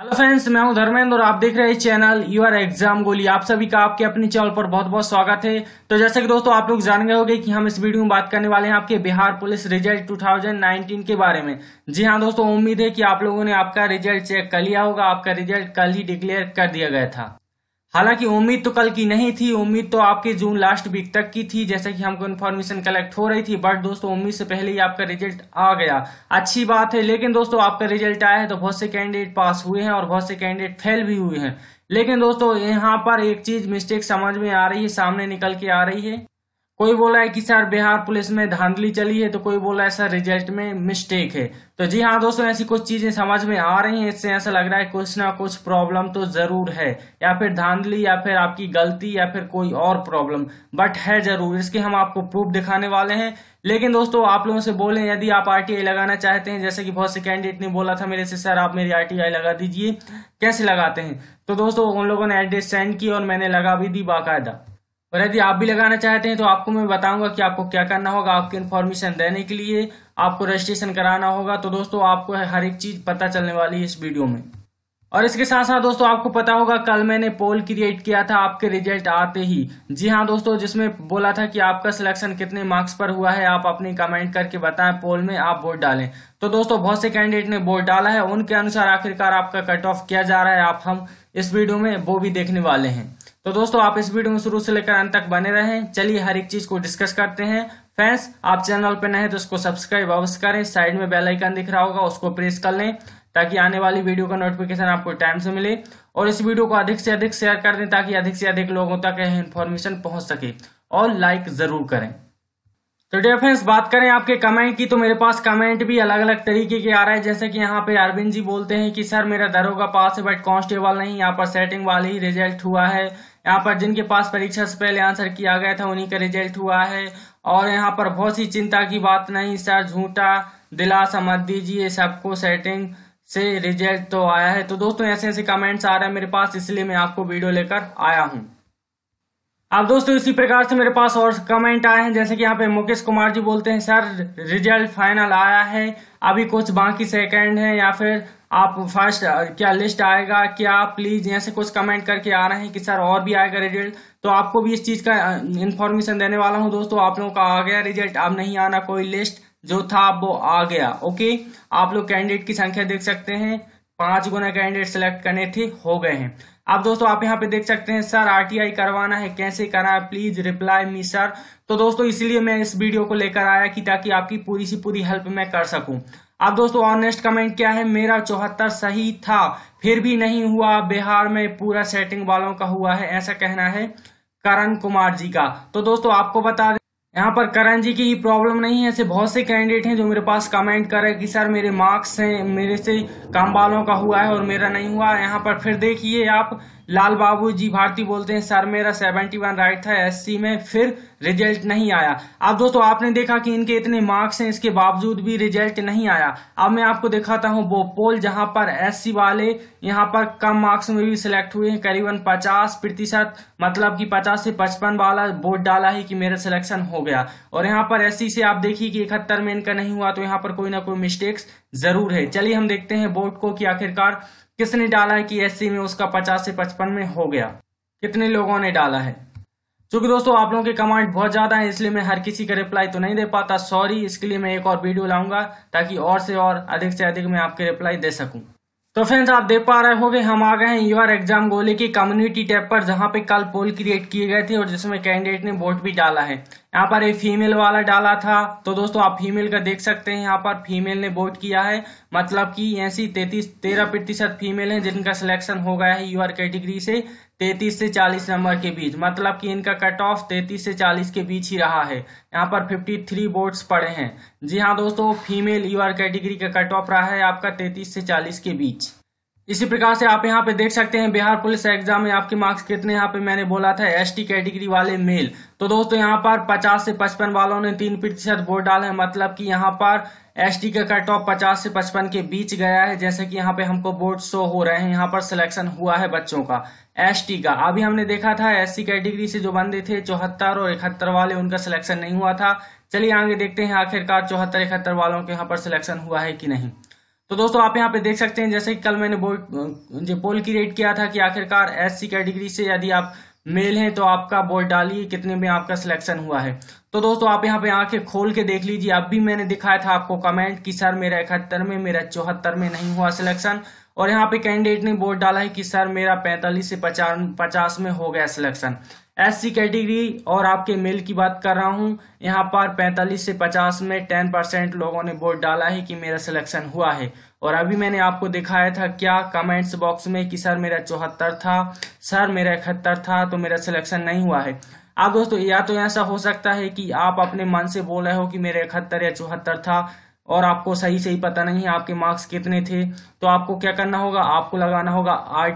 hello friends मैं हूं धर्मेंद्र और आप देख रहे हैं चैनल आर एग्जाम गोली आप सभी का आपके अपने चैनल पर बहुत बहुत स्वागत है तो जैसे कि दोस्तों आप लोग जान गए होंगे कि हम इस वीडियो में बात करने वाले हैं आपके बिहार पुलिस रिजल्ट 2019 के बारे में जी हाँ दोस्तों उम्मीद है कि आप लोगों ने आपका रिजल्ट चेक कर लिया होगा आपका रिजल्ट कल ही डिक्लेयर कर दिया गया था हालांकि उम्मीद तो कल की नहीं थी उम्मीद तो आपके जून लास्ट वीक तक की थी जैसे कि हमको इन्फॉर्मेशन कलेक्ट हो रही थी बट दोस्तों उम्मीद से पहले ही आपका रिजल्ट आ गया अच्छी बात है लेकिन दोस्तों आपका रिजल्ट आया है तो बहुत से कैंडिडेट पास हुए हैं और बहुत से कैंडिडेट फेल भी हुए हैं लेकिन दोस्तों यहाँ पर एक चीज मिस्टेक समझ में आ रही है सामने निकल के आ रही है कोई बोला है कि सर बिहार पुलिस में धांधली चली है तो कोई बोला है सर रिजल्ट में मिस्टेक है तो जी हाँ दोस्तों ऐसी कुछ चीजें समझ में आ रही हैं इससे ऐसा लग रहा है कुछ ना कुछ प्रॉब्लम तो जरूर है या फिर धांधली या फिर आपकी गलती या फिर कोई और प्रॉब्लम बट है जरूर इसके हम आपको प्रूफ दिखाने वाले हैं लेकिन दोस्तों आप लोगों से बोले यदि आप आर लगाना चाहते हैं जैसे कि बहुत से कैंडिडेट ने बोला था मेरे से सर आप मेरी आर लगा दीजिए कैसे लगाते हैं तो दोस्तों उन लोगों ने एड्रेस सेंड की और मैंने लगा भी दी बाकायदा और यदि आप भी लगाना चाहते हैं तो आपको मैं बताऊंगा कि आपको क्या करना होगा आपके इन्फॉर्मेशन देने के लिए आपको रजिस्ट्रेशन कराना होगा तो दोस्तों आपको हर एक चीज पता चलने वाली है इस वीडियो में और इसके साथ साथ दोस्तों आपको पता होगा कल मैंने पोल क्रिएट किया था आपके रिजल्ट आते ही जी हाँ दोस्तों जिसमें बोला था कि आपका सिलेक्शन कितने मार्क्स पर हुआ है आप अपनी कमेंट करके बताएं पोल में आप वोट डालें तो दोस्तों बहुत से कैंडिडेट ने वोट डाला है उनके अनुसार आखिरकार आपका कट ऑफ किया जा रहा है आप हम इस वीडियो में वो भी देखने वाले हैं तो दोस्तों आप इस वीडियो में शुरू से लेकर अंत तक बने रहे चलिए हर एक चीज को डिस्कस करते हैं फ्रेंड्स आप चैनल पर नए तो उसको सब्सक्राइब अवश्य करें साइड में बेल आइकन दिख रहा होगा उसको प्रेस कर लें ताकि आने वाली वीडियो का नोटिफिकेशन आपको टाइम से मिले और इस वीडियो को अधिक से अधिक शेयर कर दें ताकि अधिक से अधिक लोगों तक यह इन्फॉर्मेशन पहुंच सके और लाइक जरूर करें तो डियर फ्रेंड्स बात करें आपके कमेंट की तो मेरे पास कमेंट भी अलग अलग तरीके के आ रहा है जैसे कि यहाँ पे अरविंद जी बोलते हैं कि सर मेरा दरोगा पास है बट कांस्टेबल नहीं यहाँ पर सेटिंग वाले ही रिजल्ट हुआ है यहाँ पर जिनके पास परीक्षा से पहले आंसर किया गया था उन्हीं का रिजल्ट हुआ है और यहाँ पर बहुत सी चिंता की बात नहीं सर झूठा दिलासा मत दीजिए सबको सेटिंग से रिजल्ट तो आया है तो दोस्तों ऐसे ऐसे कमेंट्स आ रहे हैं मेरे पास इसलिए मैं आपको वीडियो लेकर आया हूँ अब दोस्तों इसी प्रकार से मेरे पास और कमेंट आए हैं जैसे कि यहाँ पे मुकेश कुमार जी बोलते हैं सर रिजल्ट फाइनल आया है अभी कुछ बाकी सेकंड है या फिर आप फर्स्ट क्या लिस्ट आएगा क्या प्लीज ऐसे कुछ कमेंट करके आ रहे हैं कि सर और भी आएगा रिजल्ट तो आपको भी इस चीज का इन्फॉर्मेशन देने वाला हूँ दोस्तों आप लोगों का आ गया रिजल्ट अब नहीं आना कोई लिस्ट जो था वो आ गया ओके आप लोग कैंडिडेट की संख्या देख सकते हैं पांच गुना कैंडिडेट सिलेक्ट करने थे हो गए हैं अब दोस्तों आप यहाँ पे देख सकते हैं सर आरटीआई करवाना है कैसे करा है प्लीज रिप्लाई मी सर तो दोस्तों इसलिए मैं इस वीडियो को लेकर आया कि ताकि आपकी पूरी सी पूरी हेल्प मैं कर सकूं अब दोस्तों ऑनेस्ट कमेंट क्या है मेरा चौहत्तर सही था फिर भी नहीं हुआ बिहार में पूरा सेटिंग वालों का हुआ है ऐसा कहना है करण कुमार जी का तो दोस्तों आपको बता यहाँ पर करण जी की प्रॉब्लम नहीं है ऐसे बहुत से कैंडिडेट हैं जो मेरे पास कमेंट कर रहे हैं कि सर मेरे मार्क्स हैं मेरे से काम वालों का हुआ है और मेरा नहीं हुआ यहाँ पर फिर देखिए आप लाल बाबू जी भारती बोलते हैं सर मेरा 71 राइट था एससी में फिर रिजल्ट नहीं आया अब दोस्तों आपने देखा कि इनके इतने मार्क्स हैं इसके बावजूद भी रिजल्ट नहीं आया अब मैं आपको दिखाता हूं वो पोल जहां पर एससी वाले यहां पर कम मार्क्स में भी सिलेक्ट हुए हैं करीबन 50 प्रतिशत मतलब कि 50 से 55 वाला वोट डाला है कि मेरा सिलेक्शन हो गया और यहाँ पर एस से आप देखिए कि इकहत्तर में इनका नहीं हुआ तो यहाँ पर कोई ना कोई मिस्टेक्स जरूर है चलिए हम देखते हैं बोर्ड को कि आखिरकार किसने डाला है कि एससी में उसका पचास से पचपन में हो गया कितने लोगों ने डाला है चूंकि दोस्तों आप लोगों के कमेंट बहुत ज़्यादा है इसलिए मैं हर किसी का रिप्लाई तो नहीं दे पाता सॉरी इसके लिए मैं एक और वीडियो लाऊंगा ताकि और से और अधिक से अधिक मैं आपके रिप्लाई दे सकूं तो फ्रेंड्स आप देख पा रहे होंगे हम आ गए हैं यू आर एग्जाम गोले की कम्युनिटी टैब पर जहां पे कल पोल क्रिएट किए गए थे और जिसमें कैंडिडेट ने वोट भी डाला है यहाँ पर एक फीमेल वाला डाला था तो दोस्तों आप फीमेल का देख सकते हैं यहाँ पर फीमेल ने वोट किया है मतलब कि ऐसी तैतीस तेरह प्रतिशत फीमेल है जिनका सिलेक्शन हो गया है यू आर कैटेगरी से तैतीस से चालीस नंबर के बीच मतलब कि इनका कट ऑफ तैतीस से चालीस के बीच ही रहा है यहाँ पर फिफ्टी थ्री बोर्ड्स पड़े हैं जी हाँ दोस्तों फीमेल यूआर कैटेगरी का कट ऑफ रहा है आपका तैतीस से चालीस के बीच इसी प्रकार से आप यहाँ पे देख सकते हैं बिहार पुलिस एग्जाम में आपके मार्क्स कितने यहाँ पे मैंने बोला था एसटी कैटेगरी वाले मेल तो दोस्तों यहाँ पर 50 से 55 वालों ने तीन प्रतिशत वोट डाले हैं मतलब कि यहाँ पर एसटी का कट ऑफ 50 से 55 के बीच गया है जैसे कि यहाँ पे हमको बोर्ड शो हो रहे हैं यहाँ पर सिलेक्शन हुआ है बच्चों का टी का अभी हमने देखा था एससी कैटेगरी से जो बंदे थे चौहत्तर और इकहत्तर वाले उनका सिलेक्शन नहीं हुआ था चलिए आगे देखते हैं आखिरकार चौहत्तर इकहत्तर वालों के यहाँ पर सिलेक्शन हुआ है कि नहीं तो दोस्तों आप यहाँ पे देख सकते हैं जैसे कि कल मैंने जो पोल की रेट किया था कि आखिरकार एस सी कैटेगरी से यदि आप मेल हैं तो आपका वोट डालिए कितने में आपका सिलेक्शन हुआ है तो दोस्तों आप यहाँ पे आंखें खोल के देख लीजिए अब भी मैंने दिखाया था आपको कमेंट कि सर मेरा इकहत्तर में मेरा चौहत्तर में नहीं हुआ सिलेक्शन और यहाँ पे कैंडिडेट ने वोट डाला है कि सर मेरा पैंतालीस से पचास में हो गया सिलेक्शन एससी कैटेगरी और आपके मेल की बात कर रहा हूँ यहाँ पर 45 से 50 में 10 परसेंट लोगों ने वोट डाला है कि मेरा सिलेक्शन हुआ है और अभी मैंने आपको दिखाया था क्या कमेंट्स बॉक्स में कि सर मेरा चौहत्तर था सर मेरा इकहत्तर था तो मेरा सिलेक्शन नहीं हुआ है अब दोस्तों या तो ऐसा हो सकता है कि आप अपने मन से बोल रहे हो कि मेरा इकहत्तर या चौहत्तर था और आपको सही सही पता नहीं है आपके मार्क्स कितने थे तो आपको क्या करना होगा आपको लगाना होगा आर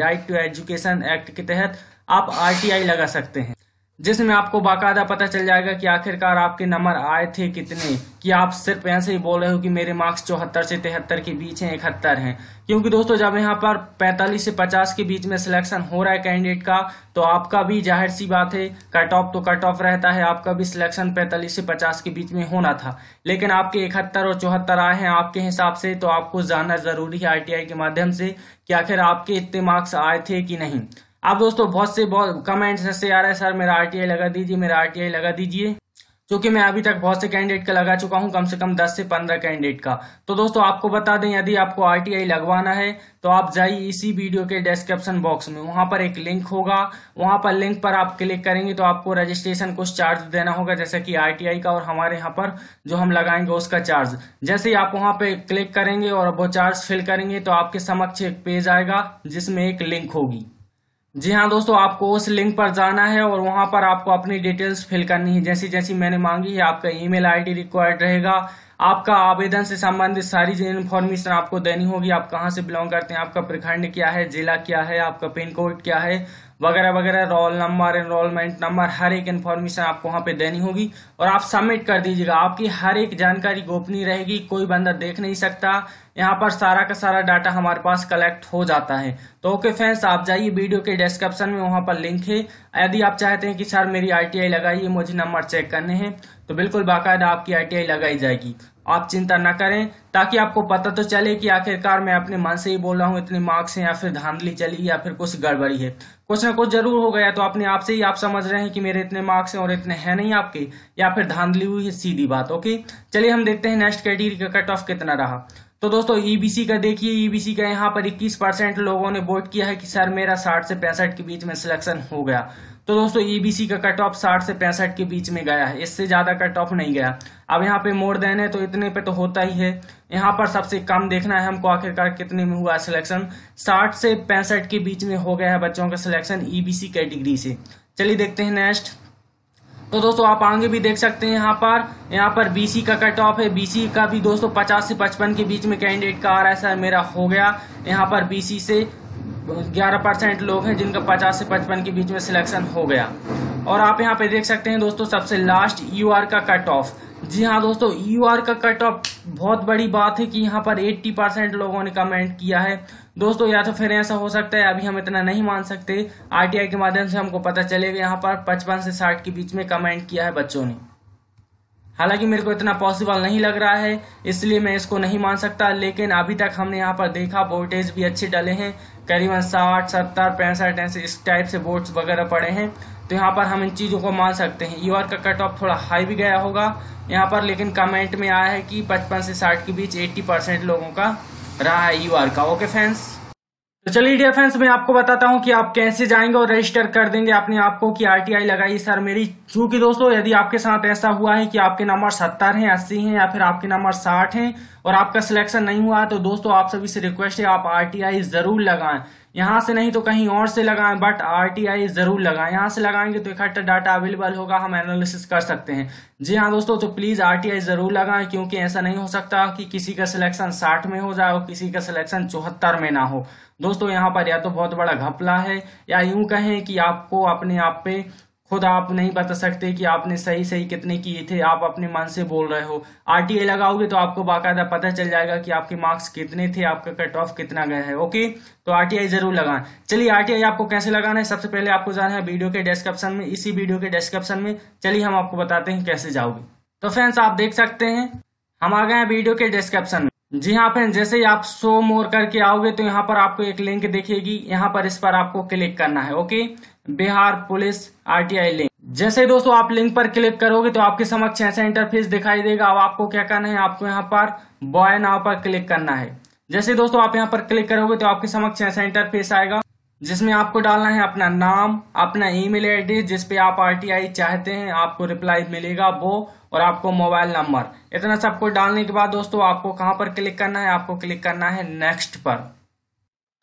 राइट टू एजुकेशन एक्ट के तहत आप आरटीआई लगा सकते हैं जिसमें आपको बाकायदा पता चल जाएगा कि आखिरकार आपके नंबर आए थे कितने कि आप सिर्फ ऐसे ही बोल रहे हो कि मेरे मार्क्स चौहत्तर से तिहत्तर के बीच हैं इकहत्तर हैं क्योंकि दोस्तों जब यहाँ पर 45 से 50 के बीच में सिलेक्शन हो रहा है कैंडिडेट का तो आपका भी जाहिर सी बात है कट ऑफ तो कट ऑफ रहता है आपका भी सिलेक्शन पैंतालीस से पचास के बीच में होना था लेकिन आपके इकहत्तर और चौहत्तर आए हैं आपके हिसाब से तो आपको जानना जरूरी है आर के माध्यम से कि आखिर आपके इतने मार्क्स आए थे कि नहीं आप दोस्तों बहुत से बहुत कमेंट्स ऐसे आ रहा है सर मेरा आरटीआई लगा दीजिए मेरा आरटीआई लगा दीजिए क्योंकि मैं अभी तक बहुत से कैंडिडेट का लगा चुका हूं कम से कम 10 से 15 कैंडिडेट का तो दोस्तों आपको बता दें यदि आपको आरटीआई लगवाना है तो आप जाइए इसी वीडियो के डिस्क्रिप्शन बॉक्स में वहां पर एक लिंक होगा वहां पर लिंक पर आप क्लिक करेंगे तो आपको रजिस्ट्रेशन कुछ चार्ज देना होगा जैसे कि आर का और हमारे यहाँ पर जो हम लगाएंगे उसका चार्ज जैसे ही आप वहां पर क्लिक करेंगे और वो चार्ज फिल करेंगे तो आपके समक्ष एक पेज आएगा जिसमें एक लिंक होगी जी हाँ दोस्तों आपको उस लिंक पर जाना है और वहां पर आपको अपनी डिटेल्स फिल करनी है जैसी जैसी मैंने मांगी है आपका ईमेल आईडी रिक्वायर्ड रहेगा आपका आवेदन से संबंधित सारी इन्फॉर्मेशन आपको देनी होगी आप कहाँ से बिलोंग करते हैं आपका प्रखंड क्या है जिला क्या है आपका पिन कोड क्या है वगैरह वगैरह रोल नंबर एनरोलमेंट नंबर हर एक इन्फॉर्मेशन आपको वहाँ पे देनी होगी और आप सबमिट कर दीजिएगा आपकी हर एक जानकारी गोपनीय रहेगी कोई बंदा देख नहीं सकता यहाँ पर सारा का सारा डाटा हमारे पास कलेक्ट हो जाता है तो ओके फ्रेंड्स आप जाइए वीडियो के डिस्क्रिप्शन में वहां पर लिंक है यदि आप चाहते हैं कि सर मेरी आई लगाइए मुझे नंबर चेक करने हैं तो बिल्कुल बाकायदा आपकी आई लगाई जाएगी आप चिंता ना करें ताकि आपको पता तो चले कि आखिरकार मैं अपने मन से ही बोल रहा हूँ इतने मार्क्स हैं या फिर धांधली चली या फिर कुछ गड़बड़ी है कुछ ना कुछ जरूर हो गया तो अपने आप से ही आप समझ रहे हैं कि मेरे इतने मार्क्स हैं और इतने हैं नहीं आपके या फिर धांधली हुई है सीधी बात ओके चलिए हम देखते हैं नेक्स्ट कैटेगरी का कट ऑफ कितना रहा तो दोस्तों ईबीसी e का देखिए ईबीसी e का यहाँ पर 21 परसेंट लोगों ने वोट किया है कि सर मेरा 60 से पैंसठ के बीच में सिलेक्शन हो गया तो दोस्तों ईबीसी e का कट ऑफ साठ से पैंसठ के बीच में गया है इससे ज्यादा कट ऑफ नहीं गया अब यहाँ पे मोर देन है तो इतने पे तो होता ही है यहाँ पर सबसे कम देखना है हमको आखिरकार कितने में हुआ सिलेक्शन साठ से पैंसठ के बीच में हो गया है बच्चों का सिलेक्शन ईबीसी कैटेगरी से चलिए देखते हैं नेक्स्ट तो दोस्तों आप आगे भी देख सकते हैं यहाँ पर यहाँ पर बीसी का कट ऑफ है बीसी का भी दोस्तों पचास से पचपन के बीच में कैंडिडेट का आ रहा है सर मेरा हो गया यहाँ पर बीसी से 11 परसेंट लोग हैं जिनका 50 से 55 के बीच में सिलेक्शन हो गया और आप यहाँ पे देख सकते हैं दोस्तों सबसे लास्ट यू का कट ऑफ जी हाँ दोस्तों यू का कट ऑफ बहुत बड़ी बात है कि यहाँ पर 80 परसेंट लोगों ने कमेंट किया है दोस्तों या तो फिर ऐसा हो सकता है अभी हम इतना नहीं मान सकते आरटीआई के माध्यम से हमको पता चलेगा यहाँ पर पचपन से साठ के बीच में कमेंट किया है बच्चों ने हालांकि मेरे को इतना पॉसिबल नहीं लग रहा है इसलिए मैं इसको नहीं मान सकता लेकिन अभी तक हमने यहाँ पर देखा वोल्टेज भी अच्छे डले हैं करीबन साठ सत्तर पैंसठ ऐसे इस टाइप से बोर्ड्स वगैरह पड़े हैं तो यहाँ पर हम इन चीज़ों को मान सकते हैं यूआर e का कट ऑफ थोड़ा हाई भी गया होगा यहाँ पर लेकिन कमेंट में आया है कि पचपन से साठ के बीच एट्टी परसेंट लोगों का रहा है यू आर का ओके फैंस तो चलिए डियर फ्रेंड्स मैं आपको बताता हूँ कि आप कैसे जाएंगे और रजिस्टर कर देंगे अपने आपको कि आरटीआई लगाई सर मेरी चूंकि दोस्तों यदि आपके साथ ऐसा हुआ है कि आपके नंबर सत्तर हैं अस्सी हैं या फिर आपके नंबर साठ हैं और आपका सिलेक्शन नहीं हुआ तो दोस्तों आप सभी से रिक्वेस्ट है आप आरटीआई जरूर लगाएं यहाँ से नहीं तो कहीं और से लगाएं बट आरटीआई जरूर लगाएं यहाँ से लगाएंगे तो इकट्ठा डाटा अवेलेबल होगा हम एनालिसिस कर सकते हैं जी हाँ दोस्तों तो प्लीज़ आरटीआई जरूर लगाएं क्योंकि ऐसा नहीं हो सकता कि किसी का सिलेक्शन साठ में हो जाए और किसी का सिलेक्शन चौहत्तर में ना हो दोस्तों यहाँ पर या तो बहुत बड़ा घपला है या यूं कहें कि आपको अपने आप पे खुद आप नहीं बता सकते कि आपने सही सही कितने किए थे आप अपने मन से बोल रहे हो आरटीआई लगाओगे तो आपको बाकायदा पता चल जाएगा कि आपके मार्क्स कितने थे आपका कट ऑफ कितना गया है ओके तो आरटीआई जरूर लगाएं चलिए आरटीआई आपको कैसे लगाना है सबसे पहले आपको जाना है वीडियो के डिस्क्रिप्शन में इसी वीडियो के डिस्क्रिप्शन में चलिए हम आपको बताते हैं कैसे जाओगे तो फ्रेंड्स आप देख सकते हैं हम आ गए हैं वीडियो के डिस्क्रिप्शन में जी हाँ फ्रेंड जैसे ही आप सो मोर करके आओगे तो यहाँ पर आपको एक लिंक देखेगी यहाँ पर इस पर आपको क्लिक करना है okay Bihar police RTI link जैसे दोस्तों आप लिंक पर क्लिक करोगे तो आपके समक्ष ऐसा इंटरफेस दिखाई देगा अब आपको क्या करना है आपको यहाँ पर बॉय नाव पर क्लिक करना है जैसे दोस्तों आप यहाँ पर क्लिक करोगे तो आपके समक्ष ऐसा इंटरफेस आएगा जिसमें आपको डालना है अपना नाम अपना ईमेल एड्रेस जिस पे आप आरटीआई चाहते हैं आपको रिप्लाई मिलेगा वो और आपको मोबाइल नंबर इतना सब कुछ डालने के बाद दोस्तों आपको कहाँ पर क्लिक करना है आपको क्लिक करना है नेक्स्ट पर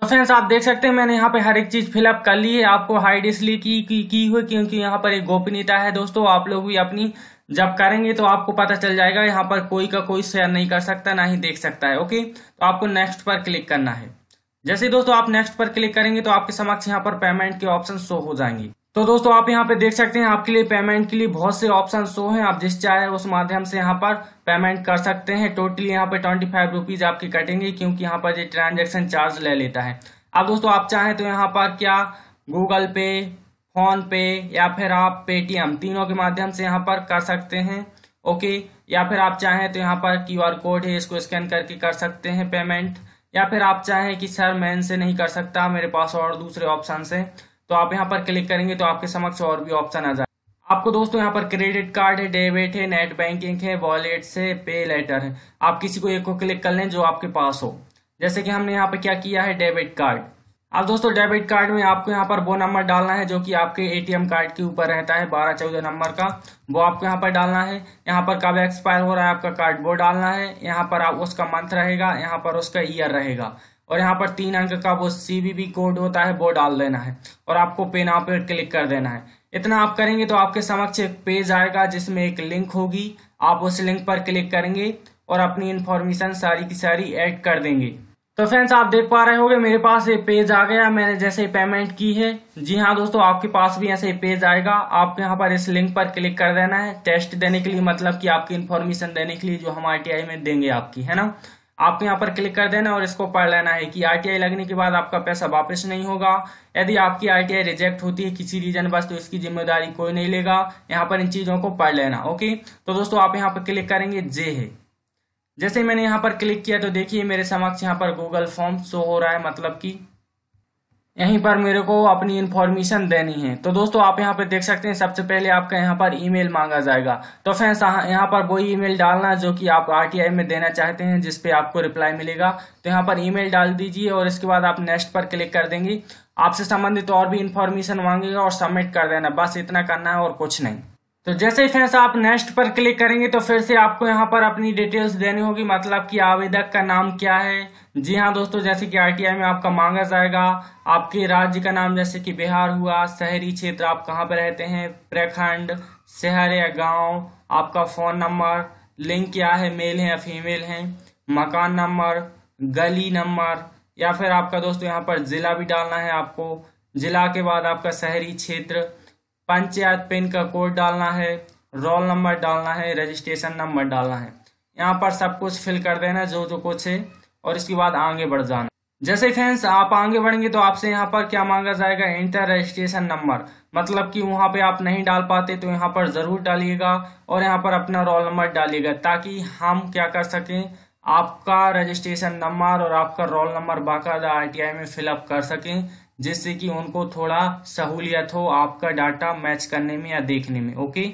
तो फ्रेंड्स आप देख सकते हैं मैंने यहाँ पे हर एक चीज फिलअप कर ली है आपको हाइड इसलिए की की, की हुई क्योंकि यहाँ पर एक गोपनीयता है दोस्तों आप लोग भी अपनी जब करेंगे तो आपको पता चल जाएगा यहाँ पर कोई का कोई शेयर नहीं कर सकता ना ही देख सकता है ओके तो आपको नेक्स्ट पर क्लिक करना है जैसे ही दोस्तों आप नेक्स्ट पर क्लिक करेंगे तो आपके समक्ष यहाँ पर पेमेंट के ऑप्शन शो हो जाएंगे तो दोस्तों आप यहाँ पे देख सकते हैं आपके लिए पेमेंट के लिए बहुत से ऑप्शन शो हैं आप जिस चाहे उस माध्यम से यहाँ पर पेमेंट कर सकते हैं टोटली यहाँ पे ट्वेंटी फाइव रुपीज आपके कटेंगे क्योंकि यहाँ पर ये ट्रांजेक्शन चार्ज ले लेता है अब दोस्तों आप चाहें तो यहाँ पर क्या गूगल पे फोन पे या फिर आप पेटीएम तीनों के माध्यम से यहाँ पर कर सकते हैं ओके या फिर आप चाहें तो यहाँ पर क्यू कोड है इसको स्कैन करके कर सकते हैं पेमेंट या फिर आप चाहें कि सर मैं इनसे नहीं कर सकता मेरे पास और दूसरे ऑप्शन है तो आप यहाँ पर क्लिक करेंगे तो आपके समक्ष और भी ऑप्शन आ जाए आपको दोस्तों यहाँ पर क्रेडिट कार्ड है डेबिट है नेट बैंकिंग है वॉलेट से पे लेटर है आप किसी को एक को क्लिक कर लें जो आपके पास हो जैसे कि हमने यहाँ पर क्या किया है डेबिट कार्ड अब दोस्तों डेबिट कार्ड में आपको यहाँ पर वो नंबर डालना है जो कि आपके एटीएम कार्ड के ऊपर रहता है बारह चौदह नंबर का वो आपको यहाँ पर डालना है यहाँ पर कब एक्सपायर हो रहा है आपका कार्ड वो डालना है यहाँ पर आप उसका मंथ रहेगा यहाँ पर उसका ईयर रहेगा और यहाँ पर तीन अंक का वो सी कोड होता है वो डाल देना है और आपको पे नाव पर क्लिक कर देना है इतना आप करेंगे तो आपके समक्ष एक पेज आएगा जिसमें एक लिंक होगी आप उस लिंक पर क्लिक करेंगे और अपनी इन्फॉर्मेशन सारी की सारी ऐड कर देंगे तो फ्रेंड्स आप देख पा रहे होंगे मेरे पास ये पेज आ गया मैंने जैसे पेमेंट की है जी हाँ दोस्तों आपके पास भी ऐसे पेज आएगा आपको यहाँ पर इस लिंक पर क्लिक कर देना है टेस्ट देने के लिए मतलब कि आपकी इन्फॉर्मेशन देने के लिए जो हम आरटीआई में देंगे आपकी है ना आपको यहाँ पर क्लिक कर देना और इसको पढ़ लेना है कि आरटीआई लगने के बाद आपका पैसा वापस नहीं होगा यदि आपकी आरटीआई रिजेक्ट होती है किसी रीजन बस तो इसकी जिम्मेदारी कोई नहीं लेगा यहाँ पर इन चीजों को पढ़ लेना ओके तो दोस्तों आप यहाँ पर क्लिक करेंगे जे है जैसे मैंने यहाँ पर क्लिक किया तो देखिए मेरे समक्ष यहाँ पर गूगल फॉर्म शो हो रहा है मतलब कि यहीं पर मेरे को अपनी इन्फॉर्मेशन देनी है तो दोस्तों आप यहाँ पर देख सकते हैं सबसे पहले आपका यहाँ पर ईमेल मांगा जाएगा तो फ्रेंड्स यहाँ पर वही ईमेल डालना जो कि आप आरटीआई में देना चाहते हैं जिसपे आपको रिप्लाई मिलेगा तो यहाँ पर ईमेल डाल दीजिए और इसके बाद आप नेक्स्ट पर क्लिक कर देंगे आपसे संबंधित और भी इन्फॉर्मेशन मांगेगा और सबमिट कर देना बस इतना करना है और कुछ नहीं तो जैसे ही फ्रेंड्स आप नेक्स्ट पर क्लिक करेंगे तो फिर से आपको यहाँ पर अपनी डिटेल्स देनी होगी मतलब कि आवेदक का नाम क्या है जी हाँ दोस्तों जैसे कि आरटीआई में आपका मांगा जाएगा आपके राज्य का नाम जैसे कि बिहार हुआ शहरी क्षेत्र आप कहाँ पर रहते हैं प्रखंड शहर या गांव आपका फ़ोन नंबर लिंक क्या है मेल है या फीमेल है मकान नंबर गली नंबर या फिर आपका दोस्तों यहाँ पर ज़िला भी डालना है आपको ज़िला के बाद आपका शहरी क्षेत्र पंचायत पिन का कोड डालना है रोल नंबर डालना है रजिस्ट्रेशन नंबर डालना है यहाँ पर सब कुछ फिल कर देना जो जो कुछ है और इसके बाद आगे बढ़ जाना जैसे फ्रेंड्स आप आगे बढ़ेंगे तो आपसे यहाँ पर क्या मांगा जाएगा इंटर रजिस्ट्रेशन नंबर मतलब कि वहाँ पे आप नहीं डाल पाते तो यहाँ पर ज़रूर डालिएगा और यहाँ पर अपना रोल नंबर डालिएगा ताकि हम क्या कर सकें आपका रजिस्ट्रेशन नंबर और आपका रोल नंबर बाकायदा आई में फिलअप कर सकें जिससे कि उनको थोड़ा सहूलियत हो आपका डाटा मैच करने में या देखने में ओके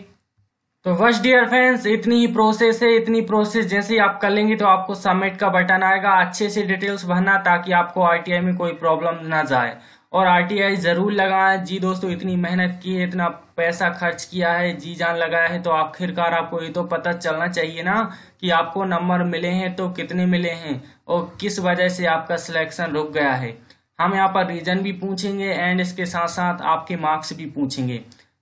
तो वर्ष डियर फ्रेंड्स इतनी ही प्रोसेस है इतनी प्रोसेस जैसे ही आप कर लेंगे तो आपको सबमिट का बटन आएगा अच्छे से डिटेल्स भरना ताकि आपको आरटीआई में कोई प्रॉब्लम ना जाए और आरटीआई जरूर लगाएं जी दोस्तों इतनी मेहनत की है इतना पैसा खर्च किया है जी जान लगाया है तो आखिरकार आपको ये तो पता चलना चाहिए ना कि आपको नंबर मिले हैं तो कितने मिले हैं और किस वजह से आपका सिलेक्शन रुक गया है हम यहाँ पर रीजन भी पूछेंगे एंड इसके साथ साथ आपके मार्क्स भी पूछेंगे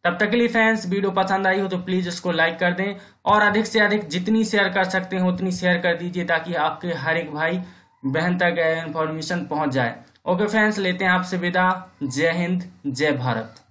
तब तक के लिए फैंस वीडियो पसंद आई हो तो प्लीज़ इसको लाइक कर दें और अधिक से अधिक जितनी शेयर कर सकते हैं उतनी शेयर कर दीजिए ताकि आपके हर एक भाई बहन तक इन्फॉर्मेशन पहुंच जाए ओके फ्रेंड्स लेते हैं आपसे विदा जय हिंद जय भारत